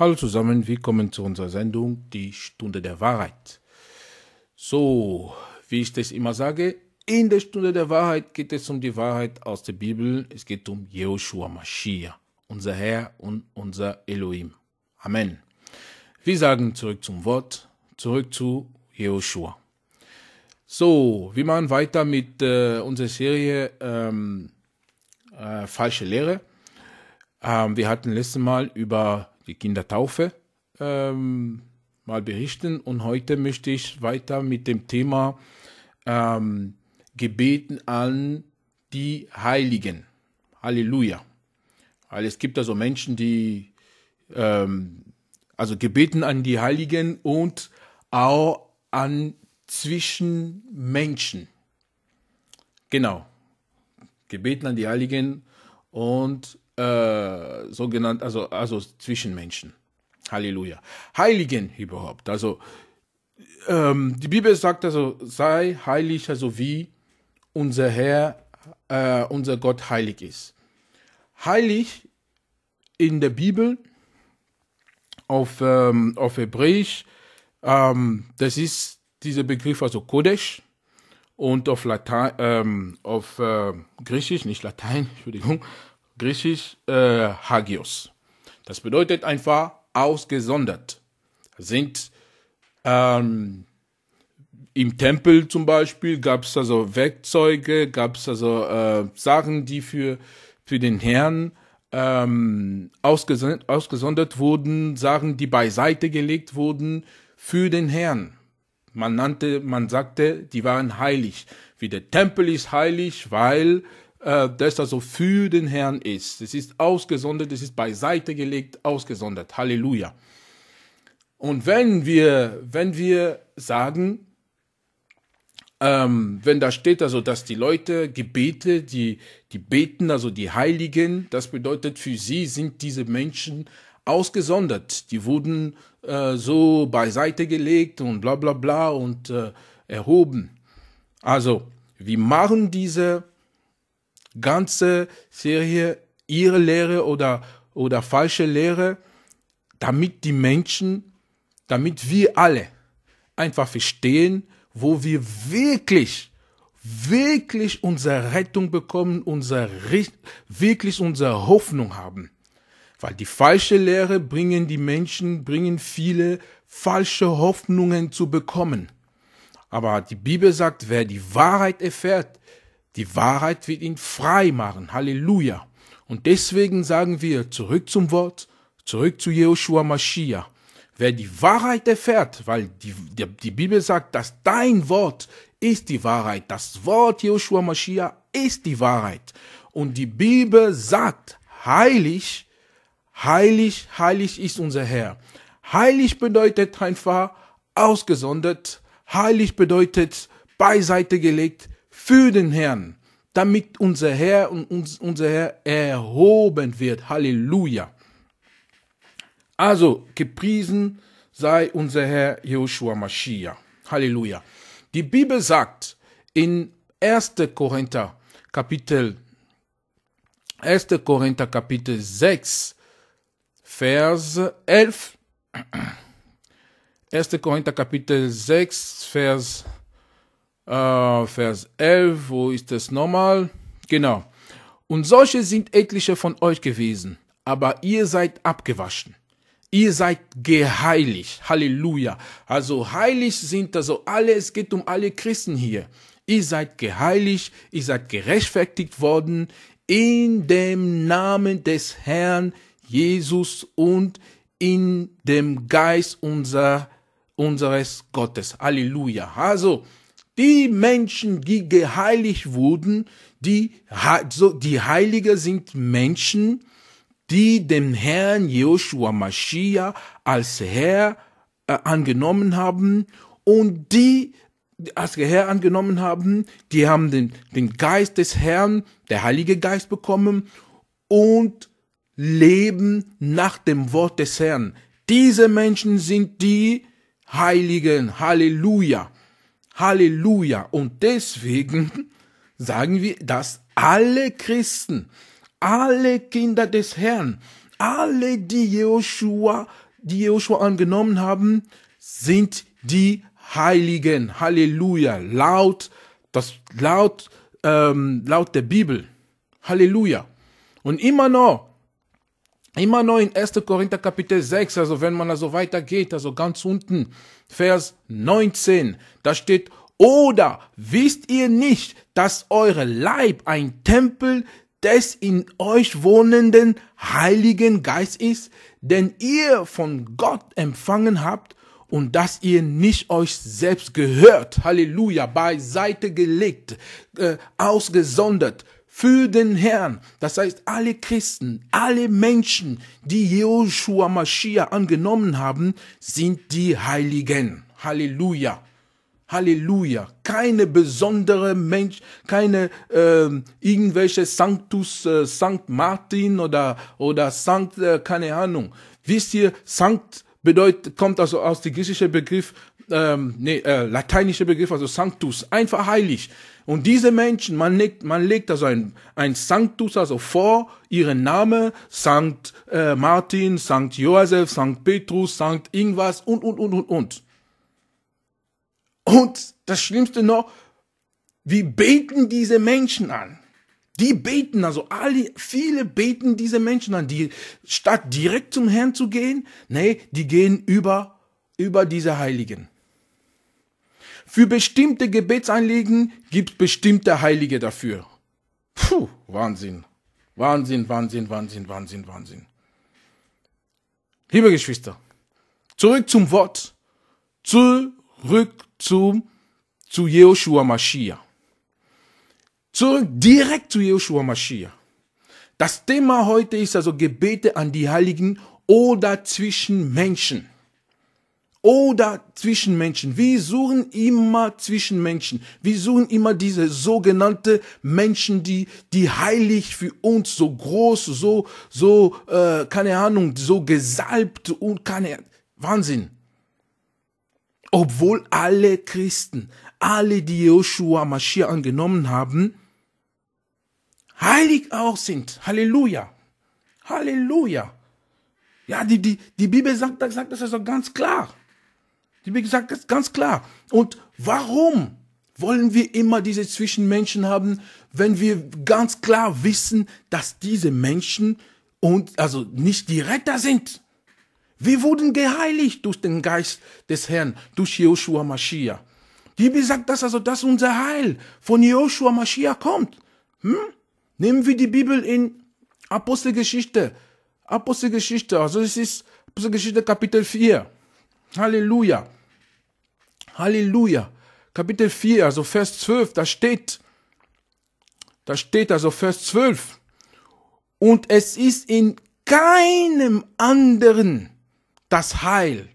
Hallo zusammen, willkommen zu unserer Sendung Die Stunde der Wahrheit. So, wie ich das immer sage, in der Stunde der Wahrheit geht es um die Wahrheit aus der Bibel. Es geht um Jehoshua Mashiach, unser Herr und unser Elohim. Amen. Wir sagen zurück zum Wort, zurück zu Jehoshua. So, wir machen weiter mit äh, unserer Serie ähm, äh, Falsche Lehre. Ähm, wir hatten letztes Mal über die Kindertaufe ähm, mal berichten. Und heute möchte ich weiter mit dem Thema ähm, Gebeten an die Heiligen. Halleluja. Weil es gibt also Menschen, die ähm, also Gebeten an die Heiligen und auch an Zwischenmenschen. Genau. Gebeten an die Heiligen und äh, sogenannt, also, also zwischen Menschen. Halleluja. Heiligen überhaupt. Also ähm, die Bibel sagt also, sei heilig, also wie unser Herr, äh, unser Gott heilig ist. Heilig in der Bibel auf, ähm, auf Hebräisch, ähm, das ist dieser Begriff, also Kodesh und auf Latein, ähm, auf äh, Griechisch, nicht Latein, Entschuldigung, griechisch äh, Hagios. Das bedeutet einfach ausgesondert. Sind ähm, im Tempel zum Beispiel gab es also Werkzeuge, gab es also äh, Sachen, die für, für den Herrn ähm, ausgesondert, ausgesondert wurden, Sachen, die beiseite gelegt wurden für den Herrn. Man nannte, man sagte, die waren heilig. Wie der Tempel ist heilig, weil äh, das also für den Herrn ist. Es ist ausgesondert, es ist beiseite gelegt, ausgesondert. Halleluja. Und wenn wir, wenn wir sagen, ähm, wenn da steht also, dass die Leute Gebete, die, die beten, also die Heiligen, das bedeutet, für sie sind diese Menschen ausgesondert. Die wurden äh, so beiseite gelegt und bla bla bla und äh, erhoben. Also, wir machen diese ganze Serie ihre Lehre oder, oder falsche Lehre, damit die Menschen, damit wir alle einfach verstehen, wo wir wirklich, wirklich unsere Rettung bekommen, unsere, wirklich unsere Hoffnung haben. Weil die falsche Lehre bringen die Menschen, bringen viele falsche Hoffnungen zu bekommen. Aber die Bibel sagt, wer die Wahrheit erfährt, die Wahrheit wird ihn frei machen. Halleluja. Und deswegen sagen wir zurück zum Wort, zurück zu Jehoshua Mashiach. Wer die Wahrheit erfährt, weil die, die, die Bibel sagt, dass dein Wort ist die Wahrheit. Das Wort Jehoshua Mashiach ist die Wahrheit. Und die Bibel sagt, heilig, heilig, heilig ist unser Herr. Heilig bedeutet einfach ausgesondert. Heilig bedeutet beiseite gelegt für den Herrn, damit unser Herr und uns, unser Herr erhoben wird. Halleluja. Also, gepriesen sei unser Herr Joshua Mashiach. Halleluja. Die Bibel sagt in 1. Korinther Kapitel 1. Korinther Kapitel 6 Vers 11 1. Korinther Kapitel 6 Vers 11 äh, Vers 11, wo ist das nochmal? Genau. Und solche sind etliche von euch gewesen, aber ihr seid abgewaschen. Ihr seid geheiligt. Halleluja. Also heilig sind also alle, es geht um alle Christen hier. Ihr seid geheiligt, ihr seid gerechtfertigt worden in dem Namen des Herrn Jesus und in dem Geist unser, unseres Gottes. Halleluja. Also, die Menschen, die geheiligt wurden, die, so, die Heilige sind Menschen, die den Herrn Joshua Mashiach als Herr äh, angenommen haben und die als Herr angenommen haben, die haben den, den Geist des Herrn, der Heilige Geist bekommen und leben nach dem Wort des Herrn. Diese Menschen sind die Heiligen. Halleluja. Halleluja. Und deswegen sagen wir, dass alle Christen, alle Kinder des Herrn, alle, die Joshua, die Joshua angenommen haben, sind die Heiligen. Halleluja. Laut, das, laut, ähm, laut der Bibel. Halleluja. Und immer noch, Immer noch in 1. Korinther Kapitel 6, also wenn man also weitergeht, also ganz unten, Vers 19, da steht, oder wisst ihr nicht, dass eure Leib ein Tempel des in euch wohnenden Heiligen Geist ist, den ihr von Gott empfangen habt und dass ihr nicht euch selbst gehört, Halleluja, beiseite gelegt, äh, ausgesondert, für den Herrn. Das heißt, alle Christen, alle Menschen, die Joshua Mashiach angenommen haben, sind die Heiligen. Halleluja. Halleluja. Keine besondere Mensch, keine äh, irgendwelche Sanctus, äh, Sankt Martin oder, oder Sankt, äh, keine Ahnung. Wisst ihr, Sankt bedeutet, kommt also aus dem griechischen Begriff, ähm, nee, äh, lateinische Begriff, also Sanctus, einfach heilig. Und diese Menschen, man legt, man legt also ein, ein Sanctus also vor, ihren Namen, Sankt äh, Martin, Sankt Josef, Sankt Petrus, Sankt Ingwas und, und, und, und, und. Und das Schlimmste noch, wie beten diese Menschen an. Die beten, also alle, viele beten diese Menschen an, die statt direkt zum Herrn zu gehen, nee, die gehen über, über diese Heiligen. Für bestimmte Gebetsanliegen gibt bestimmte Heilige dafür. Puh, Wahnsinn. Wahnsinn, Wahnsinn, Wahnsinn, Wahnsinn, Wahnsinn. Liebe Geschwister, zurück zum Wort. Zurück zum, zu Joshua Mashiach. Zurück direkt zu Joshua Mashiach. Das Thema heute ist also Gebete an die Heiligen oder zwischen Menschen oder Zwischenmenschen. Wir suchen immer Zwischenmenschen. Wir suchen immer diese sogenannte Menschen, die, die heilig für uns so groß, so, so, äh, keine Ahnung, so gesalbt und keine, Wahnsinn. Obwohl alle Christen, alle, die Joshua Mashiach angenommen haben, heilig auch sind. Halleluja. Halleluja. Ja, die, die, die Bibel sagt, sagt das also ganz klar. Die mir gesagt hat, ganz klar. Und warum wollen wir immer diese Zwischenmenschen haben, wenn wir ganz klar wissen, dass diese Menschen und also nicht die Retter sind? Wir wurden geheiligt durch den Geist des Herrn, durch Joshua Mashiach. Die Bibel sagt also das also, dass unser Heil von Joshua Mashiach kommt. Hm? Nehmen wir die Bibel in Apostelgeschichte. Apostelgeschichte, also es ist Apostelgeschichte Kapitel 4. Halleluja. Halleluja. Kapitel 4, also Vers 12, da steht, da steht also Vers 12. Und es ist in keinem anderen das Heil,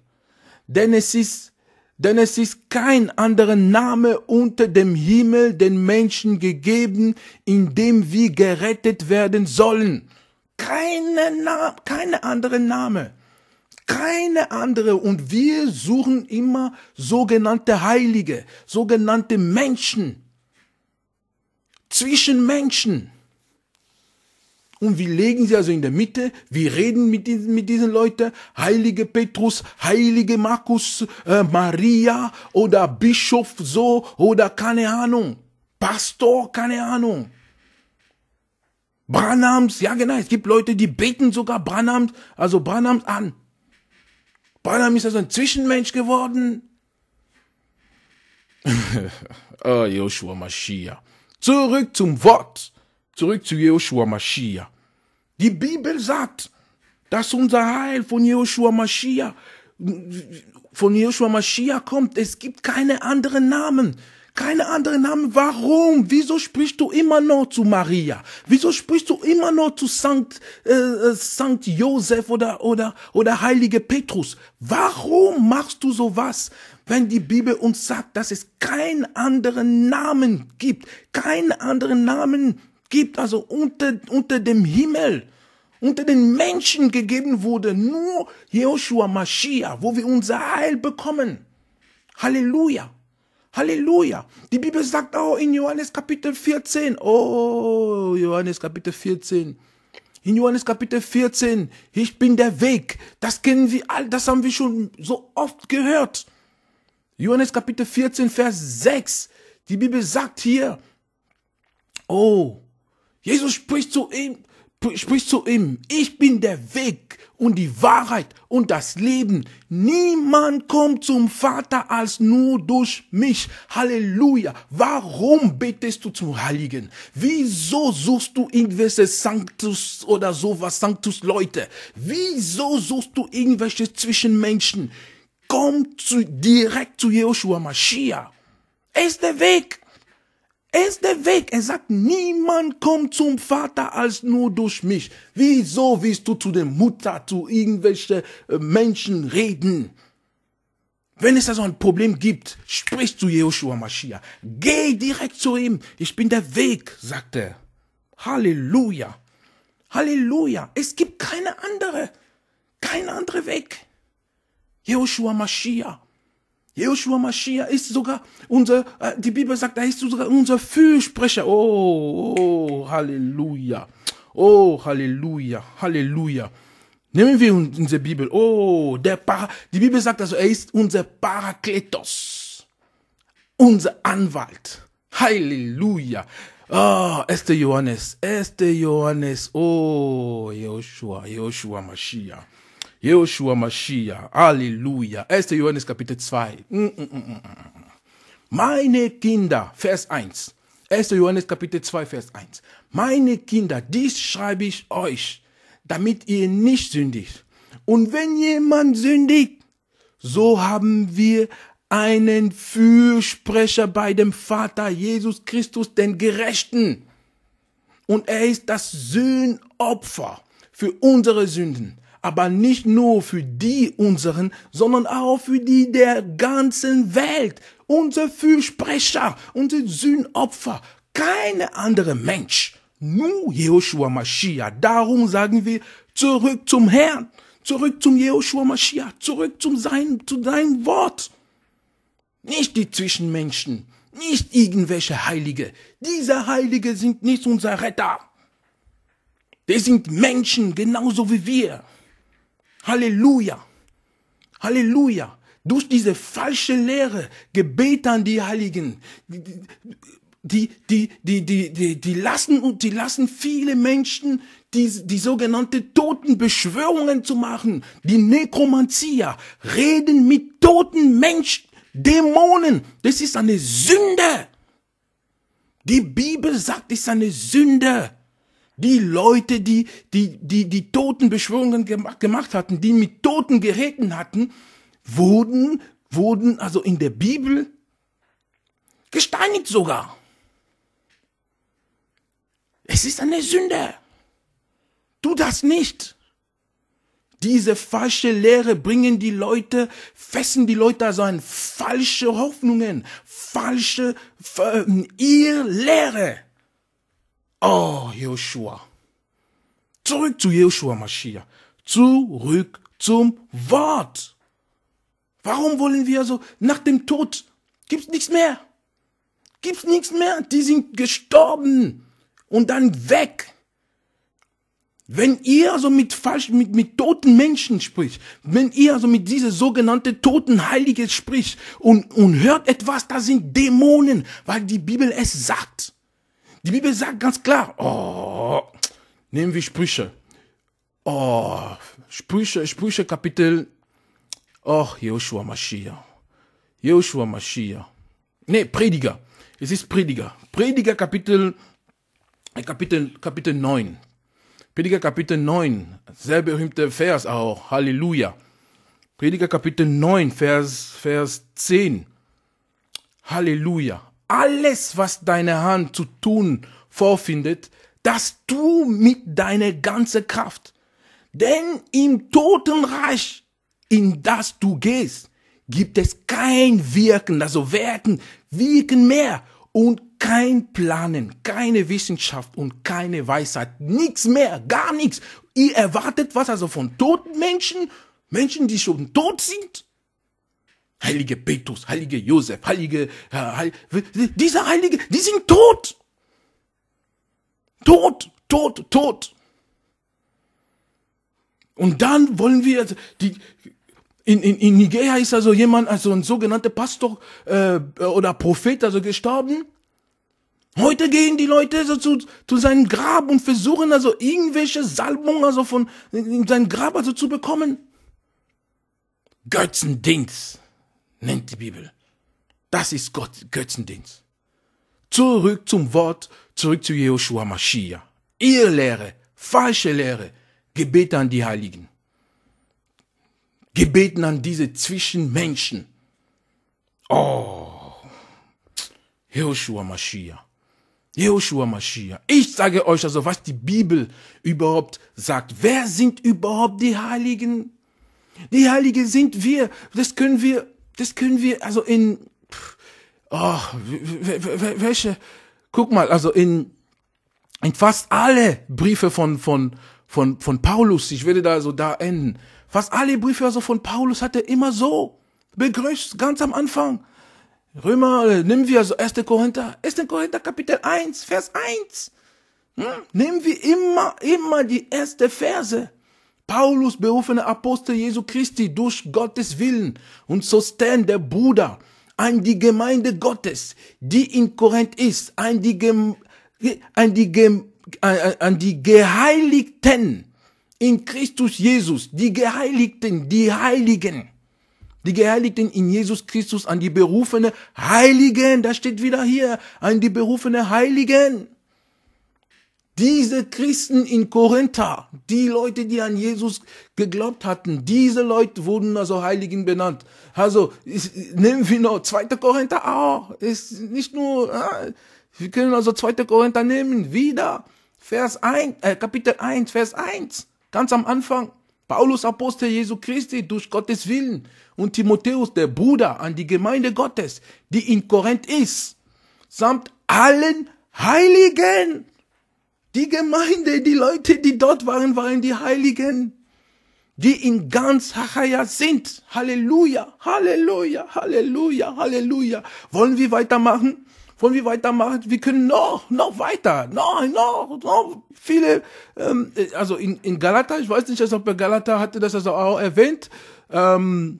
denn es ist, denn es ist kein anderer Name unter dem Himmel den Menschen gegeben, in dem wir gerettet werden sollen. Keine, Name, keine andere Name. Keine andere. Und wir suchen immer sogenannte Heilige, sogenannte Menschen, zwischen Menschen. Und wir legen sie also in der Mitte, wir reden mit diesen, mit diesen Leuten, heilige Petrus, heilige Markus, äh, Maria oder Bischof so oder keine Ahnung, Pastor, keine Ahnung. Branams, ja genau, es gibt Leute, die beten sogar Branams, also Branams an. Panam ist ja also ein Zwischenmensch geworden. oh, Joshua Mashiach. Zurück zum Wort. Zurück zu Joshua Mashiach. Die Bibel sagt, dass unser Heil von Joshua Mashiach, von Joshua Mashiach kommt. Es gibt keine anderen Namen keine anderen Namen. Warum? Wieso sprichst du immer noch zu Maria? Wieso sprichst du immer noch zu Sankt, äh, äh, Sankt Josef oder, oder, oder Heilige Petrus? Warum machst du sowas? Wenn die Bibel uns sagt, dass es keinen anderen Namen gibt, keinen anderen Namen gibt, also unter, unter dem Himmel, unter den Menschen gegeben wurde, nur Joshua Mashiach, wo wir unser Heil bekommen. Halleluja. Halleluja. Die Bibel sagt auch in Johannes Kapitel 14, oh, Johannes Kapitel 14, in Johannes Kapitel 14, ich bin der Weg. Das kennen wir all, das haben wir schon so oft gehört. Johannes Kapitel 14, Vers 6. Die Bibel sagt hier, oh, Jesus spricht zu ihm, spricht zu ihm, ich bin der Weg und die Wahrheit und das Leben. Niemand kommt zum Vater als nur durch mich. Halleluja. Warum betest du zum Heiligen? Wieso suchst du irgendwelche Sanctus oder sowas, Sanctus Leute? Wieso suchst du irgendwelche Zwischenmenschen? Komm zu, direkt zu Joshua Mashiach. Er ist der Weg. Er ist der Weg. Er sagt, niemand kommt zum Vater als nur durch mich. Wieso willst du zu der Mutter, zu irgendwelchen äh, Menschen reden? Wenn es also ein Problem gibt, sprich zu Jehoshua Mashiach. Geh direkt zu ihm. Ich bin der Weg, sagt er. Halleluja. Halleluja. Es gibt keine andere, keine andere Weg. Jehoshua Mashiach. Joshua Mashiach ist sogar unser, äh, die Bibel sagt, er ist sogar unser Fürsprecher. Oh, oh, Halleluja. Oh, Halleluja, Halleluja. Nehmen wir unsere Bibel. Oh, der Para, die Bibel sagt also, er ist unser Parakletos. Unser Anwalt. Halleluja. oh, ah, 1. Johannes, 1. Johannes, oh, Joshua, Joshua Mashiach. Joshua Mashiach, Halleluja. 1. Johannes Kapitel 2. Mm, mm, mm, Meine Kinder, Vers 1. 1. Johannes Kapitel 2, Vers 1. Meine Kinder, dies schreibe ich euch, damit ihr nicht sündigt. Und wenn jemand sündigt, so haben wir einen Fürsprecher bei dem Vater, Jesus Christus, den Gerechten. Und er ist das Sühnopfer für unsere Sünden aber nicht nur für die unseren, sondern auch für die der ganzen Welt. Unser Fürsprecher, unser Sühnopfer, keine andere Mensch. Nur Jehoshua Mashiach. Darum sagen wir zurück zum Herrn, zurück zum Jehoshua Mashiach, zurück zum sein, zu deinem Wort. Nicht die Zwischenmenschen, nicht irgendwelche Heilige. Diese Heilige sind nicht unser Retter. Wir sind Menschen, genauso wie wir. Halleluja. Halleluja. Durch diese falsche Lehre, Gebet an die Heiligen, die, die, die, die, die, die lassen und die lassen viele Menschen die, die sogenannte Totenbeschwörungen zu machen, die Nekromantia, reden mit toten Menschen, Dämonen. Das ist eine Sünde. Die Bibel sagt, es ist eine Sünde. Die Leute, die die, die, die Totenbeschwörungen gemacht hatten, die mit Toten gereden hatten, wurden, wurden also in der Bibel gesteinigt sogar. Es ist eine Sünde. Tu das nicht. Diese falsche Lehre bringen die Leute, fessen die Leute also an falsche Hoffnungen, falsche äh, Irrlehre. Oh, Joshua. Zurück zu Joshua Mashiach. Zurück zum Wort. Warum wollen wir so nach dem Tod? Gibt's nichts mehr. Gibt's nichts mehr. Die sind gestorben und dann weg. Wenn ihr also mit falsch, mit, mit toten Menschen spricht, wenn ihr also mit diese sogenannte toten Heilige spricht und, und hört etwas, da sind Dämonen, weil die Bibel es sagt. Die Bibel sagt ganz klar, oh, nehmen wir Sprüche. Oh, Sprüche, Sprüche Kapitel, oh, Joshua Mashiach. Joshua Mashiach. Ne, Prediger. Es ist Prediger. Prediger Kapitel, äh, Kapitel, Kapitel 9. Prediger Kapitel 9, sehr berühmter Vers auch, Halleluja. Prediger Kapitel 9, Vers, Vers 10. Halleluja alles, was deine Hand zu tun vorfindet, das tu mit deiner ganzen Kraft. Denn im Totenreich, in das du gehst, gibt es kein Wirken, also Werken, Wirken mehr und kein Planen, keine Wissenschaft und keine Weisheit, nichts mehr, gar nichts. Ihr erwartet was also von toten Menschen, Menschen, die schon tot sind? heilige Petrus, heilige Josef, heilige, äh, heil, diese Heilige, die sind tot. Tot, tot, tot. Und dann wollen wir, also, die, in, in, in Nigeria ist also jemand, also ein sogenannter Pastor äh, oder Prophet, also gestorben. Heute gehen die Leute so zu, zu seinem Grab und versuchen also irgendwelche Salbungen also von in, in sein Grab also zu bekommen. Götzendienst nennt die Bibel. Das ist Gott, Götzendienst. Zurück zum Wort, zurück zu Jehoshua Mashiach. Ihr Lehre, falsche Lehre, Gebet an die Heiligen. Gebeten an diese Zwischenmenschen. Oh, Joshua Mashiach. Joshua Mashiach. Ich sage euch also, was die Bibel überhaupt sagt. Wer sind überhaupt die Heiligen? Die Heiligen sind wir. Das können wir das können wir, also in, oh, welche, guck mal, also in, in fast alle Briefe von, von, von, von Paulus, ich werde da so da enden, fast alle Briefe also von Paulus hat er immer so begrüßt, ganz am Anfang. Römer, äh, nehmen wir also 1. Korinther, 1. Korinther Kapitel 1, Vers 1. Hm? Nehmen wir immer, immer die erste Verse. Paulus, berufene Apostel Jesu Christi, durch Gottes Willen und Sosten, der Bruder, an die Gemeinde Gottes, die in Korinth ist, an die, Gem an die, Gem an die Geheiligten in Christus Jesus, die Geheiligten, die Heiligen, die Geheiligten in Jesus Christus, an die berufene Heiligen, da steht wieder hier, an die berufene Heiligen, diese Christen in Korinther, die Leute, die an Jesus geglaubt hatten, diese Leute wurden also Heiligen benannt. Also ich, nehmen wir noch 2. Korinther auch. ist nicht nur, ah, wir können also 2. Korinther nehmen, wieder. Vers 1, äh, Kapitel 1, Vers 1, ganz am Anfang. Paulus Apostel Jesu Christi durch Gottes Willen und Timotheus der Bruder an die Gemeinde Gottes, die in Korinth ist, samt allen Heiligen die Gemeinde, die Leute, die dort waren, waren die Heiligen, die in ganz Hachaia sind. Halleluja, Halleluja, Halleluja, Halleluja. Wollen wir weitermachen? Wollen wir weitermachen? Wir können noch, noch weiter, noch, noch, noch viele. Ähm, äh, also in, in Galata, ich weiß nicht, also bei Galata hatte das also auch erwähnt. Ähm,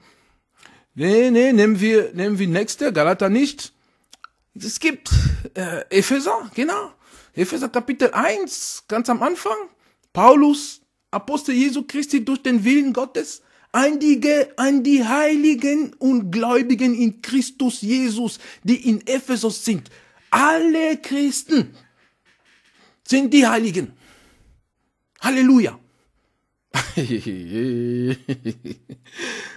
nee, nee, nehmen wir, nehmen wir nächste, Galata nicht. Es gibt äh, Epheser, genau. Epheser Kapitel 1, ganz am Anfang. Paulus, Apostel Jesu Christi durch den Willen Gottes, an die, an die Heiligen und Gläubigen in Christus Jesus, die in Ephesus sind. Alle Christen sind die Heiligen. Halleluja.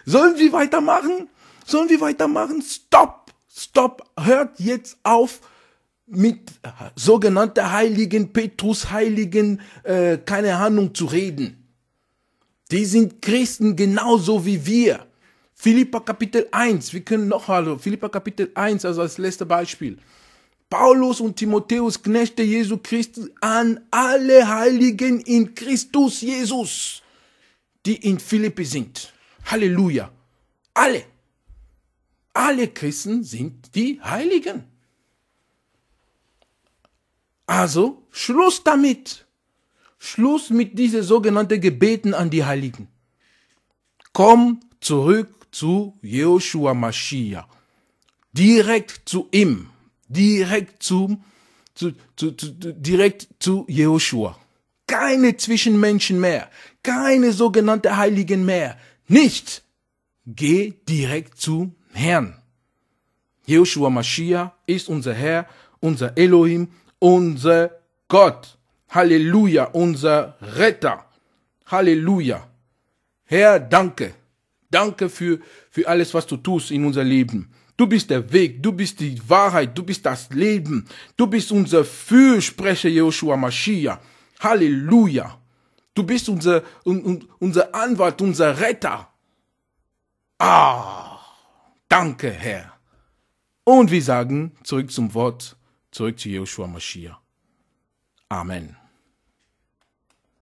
Sollen wir weitermachen? Sollen wir weitermachen? Stopp! Stopp! Hört jetzt auf! mit sogenannten Heiligen, Petrus, Heiligen, äh, keine Ahnung zu reden. Die sind Christen genauso wie wir. Philippa Kapitel 1, wir können noch hallo, Philippa Kapitel 1 also als letztes Beispiel. Paulus und Timotheus, Knechte Jesu Christi, an alle Heiligen in Christus Jesus, die in Philippi sind. Halleluja. Alle. Alle Christen sind die Heiligen. Also, Schluss damit. Schluss mit diese sogenannten Gebeten an die Heiligen. Komm zurück zu Joshua Mashiach. Direkt zu ihm. Direkt zum, zu, zu, zu, direkt zu Joshua. Keine Zwischenmenschen mehr. Keine sogenannte Heiligen mehr. Nicht. Geh direkt zum Herrn. Joshua Mashiach ist unser Herr, unser Elohim, unser Gott. Halleluja, unser Retter. Halleluja. Herr, danke. Danke für, für alles, was du tust in unser Leben. Du bist der Weg, du bist die Wahrheit, du bist das Leben, du bist unser Fürsprecher Joshua Mashiach. Halleluja. Du bist unser, un, unser Anwalt, unser Retter. Ah, danke, Herr. Und wir sagen zurück zum Wort. zurück zu Joshua Mashiach. Amen.